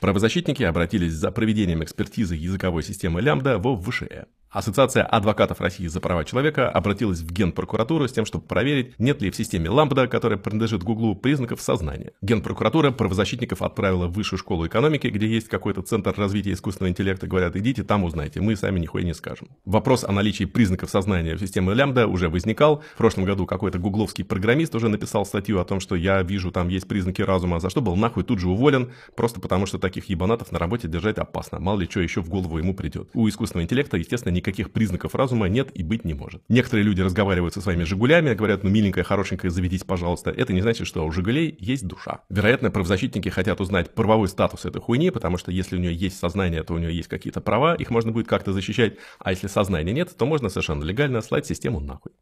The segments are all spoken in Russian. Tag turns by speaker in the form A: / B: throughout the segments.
A: Правозащитники обратились за проведением экспертизы языковой системы лямбда в ВШЭ. Ассоциация адвокатов России за права человека обратилась в Генпрокуратуру с тем, чтобы проверить, нет ли в системе Ламбда, которая принадлежит Гуглу, признаков сознания. Генпрокуратура правозащитников отправила в Высшую школу экономики, где есть какой-то центр развития искусственного интеллекта, говорят, идите, там узнаете, мы сами нихуя не скажем. Вопрос о наличии признаков сознания в системе Лямбда уже возникал. В прошлом году какой-то гугловский программист уже написал статью о том, что я вижу, там есть признаки разума, за что был нахуй тут же уволен, просто потому что таких ебанатов на работе держать опасно. Мало ли что еще в голову ему придет. У искусственного интеллекта, естественно, никаких признаков разума нет и быть не может. Некоторые люди разговаривают со своими «Жигулями», говорят, ну, миленькая, хорошенькая, заведись, пожалуйста. Это не значит, что у «Жигулей» есть душа. Вероятно, правозащитники хотят узнать правовой статус этой хуйни, потому что если у нее есть сознание, то у нее есть какие-то права, их можно будет как-то защищать, а если сознания нет, то можно совершенно легально слать систему нахуй.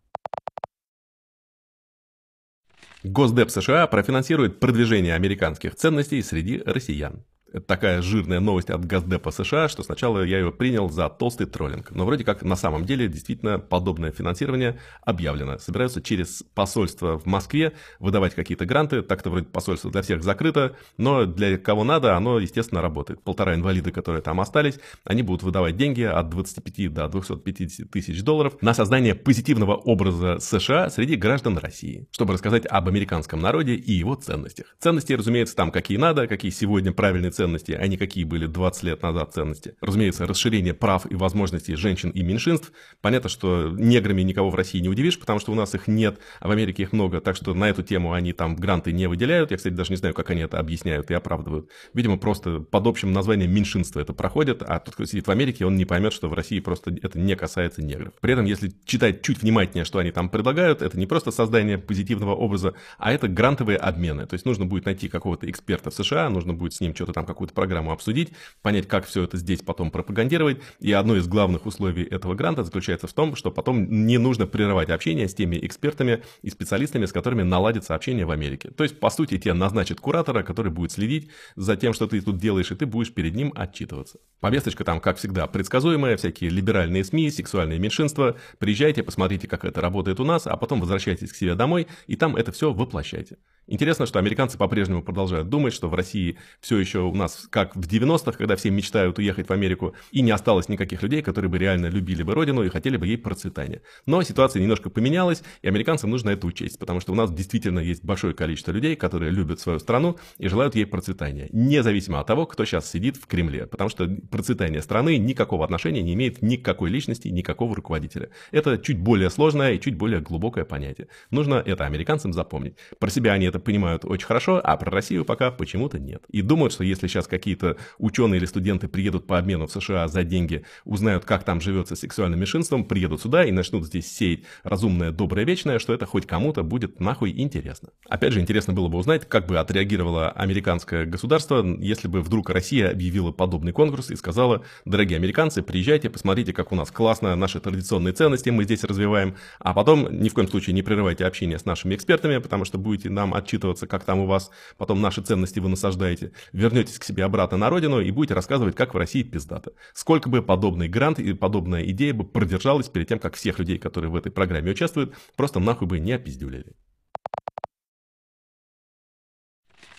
A: Госдеп США профинансирует продвижение американских ценностей среди россиян. Это такая жирная новость от Газдепа США, что сначала я его принял за толстый троллинг. Но вроде как на самом деле действительно подобное финансирование объявлено. Собираются через посольство в Москве выдавать какие-то гранты. Так-то вроде посольство для всех закрыто, но для кого надо, оно, естественно, работает. Полтора инвалида, которые там остались, они будут выдавать деньги от 25 до 250 тысяч долларов на создание позитивного образа США среди граждан России, чтобы рассказать об американском народе и его ценностях. Ценности, разумеется, там какие надо, какие сегодня правильные ценности ценности, а не какие были 20 лет назад ценности. Разумеется, расширение прав и возможностей женщин и меньшинств. Понятно, что неграми никого в России не удивишь, потому что у нас их нет, а в Америке их много, так что на эту тему они там гранты не выделяют. Я, кстати, даже не знаю, как они это объясняют и оправдывают. Видимо, просто под общим названием меньшинства это проходит, а тот, кто сидит в Америке, он не поймет, что в России просто это не касается негров. При этом, если читать чуть внимательнее, что они там предлагают, это не просто создание позитивного образа, а это грантовые обмены. То есть нужно будет найти какого-то эксперта в США, нужно будет с ним что-то там какую-то программу обсудить, понять, как все это здесь потом пропагандировать. И одно из главных условий этого гранта заключается в том, что потом не нужно прерывать общение с теми экспертами и специалистами, с которыми наладится общение в Америке. То есть, по сути, тебе назначат куратора, который будет следить за тем, что ты тут делаешь, и ты будешь перед ним отчитываться. Повесточка там, как всегда, предсказуемая, всякие либеральные СМИ, сексуальные меньшинства. Приезжайте, посмотрите, как это работает у нас, а потом возвращайтесь к себе домой, и там это все воплощайте. Интересно, что американцы по-прежнему продолжают думать, что в России все еще нас, как в 90-х, когда все мечтают уехать в Америку, и не осталось никаких людей, которые бы реально любили бы родину и хотели бы ей процветания. Но ситуация немножко поменялась, и американцам нужно это учесть, потому что у нас действительно есть большое количество людей, которые любят свою страну и желают ей процветания, независимо от того, кто сейчас сидит в Кремле, потому что процветание страны никакого отношения не имеет никакой личности, никакого руководителя. Это чуть более сложное и чуть более глубокое понятие. Нужно это американцам запомнить. Про себя они это понимают очень хорошо, а про Россию пока почему-то нет. И думают, что если если сейчас какие-то ученые или студенты приедут по обмену в США за деньги, узнают, как там живется сексуальным меньшинством, приедут сюда и начнут здесь сеять разумное, доброе, вечное, что это хоть кому-то будет нахуй интересно. Опять же, интересно было бы узнать, как бы отреагировало американское государство, если бы вдруг Россия объявила подобный конкурс и сказала, дорогие американцы, приезжайте, посмотрите, как у нас классно, наши традиционные ценности мы здесь развиваем, а потом ни в коем случае не прерывайте общение с нашими экспертами, потому что будете нам отчитываться, как там у вас, потом наши ценности вы насаждаете, вернетесь вернетесь к себе обратно на родину и будете рассказывать, как в России пиздато. Сколько бы подобный грант и подобная идея бы продержалась перед тем, как всех людей, которые в этой программе участвуют, просто нахуй бы не опиздюлили.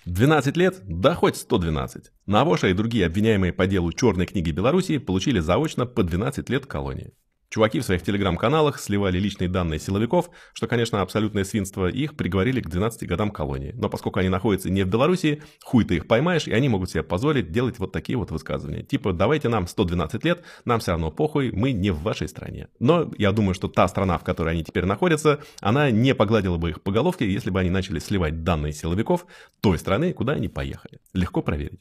A: 12 лет, да хоть 112. Навоша и другие обвиняемые по делу черной книги Беларуси получили заочно по 12 лет колонии. Чуваки в своих телеграм-каналах сливали личные данные силовиков, что, конечно, абсолютное свинство, и их приговорили к 12 годам колонии. Но поскольку они находятся не в Беларуси, хуй ты их поймаешь, и они могут себе позволить делать вот такие вот высказывания. Типа, давайте нам 112 лет, нам все равно похуй, мы не в вашей стране. Но я думаю, что та страна, в которой они теперь находятся, она не погладила бы их по головке, если бы они начали сливать данные силовиков той страны, куда они поехали. Легко проверить.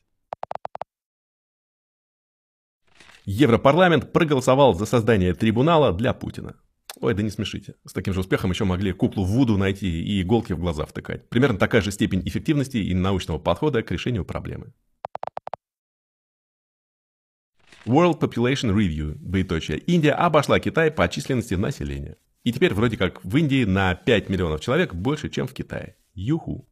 A: Европарламент проголосовал за создание трибунала для Путина. Ой, да не смешите. С таким же успехом еще могли куклу Вуду найти и иголки в глаза втыкать. Примерно такая же степень эффективности и научного подхода к решению проблемы. World Population Review, двоеточие. Индия обошла Китай по численности населения. И теперь вроде как в Индии на 5 миллионов человек больше, чем в Китае. Юху.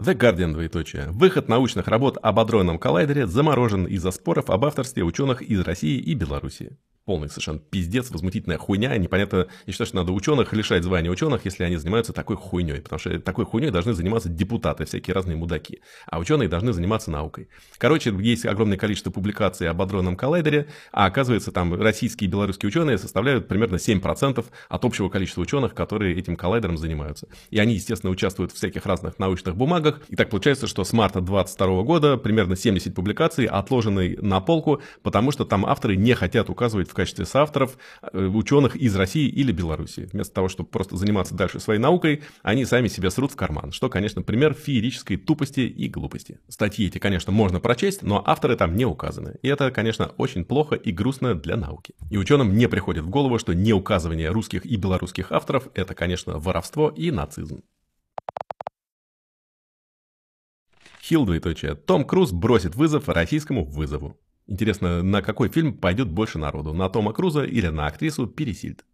A: The Guardian, двоеточие. Выход научных работ об адронном коллайдере заморожен из-за споров об авторстве ученых из России и Беларуси полный совершенно пиздец, возмутительная хуйня, непонятно, я считаю, что надо ученых лишать звания ученых, если они занимаются такой хуйней, потому что такой хуйней должны заниматься депутаты, всякие разные мудаки, а ученые должны заниматься наукой. Короче, есть огромное количество публикаций об адронном коллайдере, а оказывается, там российские и белорусские ученые составляют примерно 7% от общего количества ученых, которые этим коллайдером занимаются. И они, естественно, участвуют в всяких разных научных бумагах, и так получается, что с марта 2022 года примерно 70 публикаций отложены на полку, потому что там авторы не хотят указывать в качестве соавторов э, ученых из России или Белоруссии. Вместо того, чтобы просто заниматься дальше своей наукой, они сами себя срут в карман, что, конечно, пример феерической тупости и глупости. Статьи эти, конечно, можно прочесть, но авторы там не указаны. И это, конечно, очень плохо и грустно для науки. И ученым не приходит в голову, что не указывание русских и белорусских авторов – это, конечно, воровство и нацизм. Хилл, двоеточие, Том Круз бросит вызов российскому вызову. Интересно, на какой фильм пойдет больше народу? На Тома Круза или на актрису Пересильд?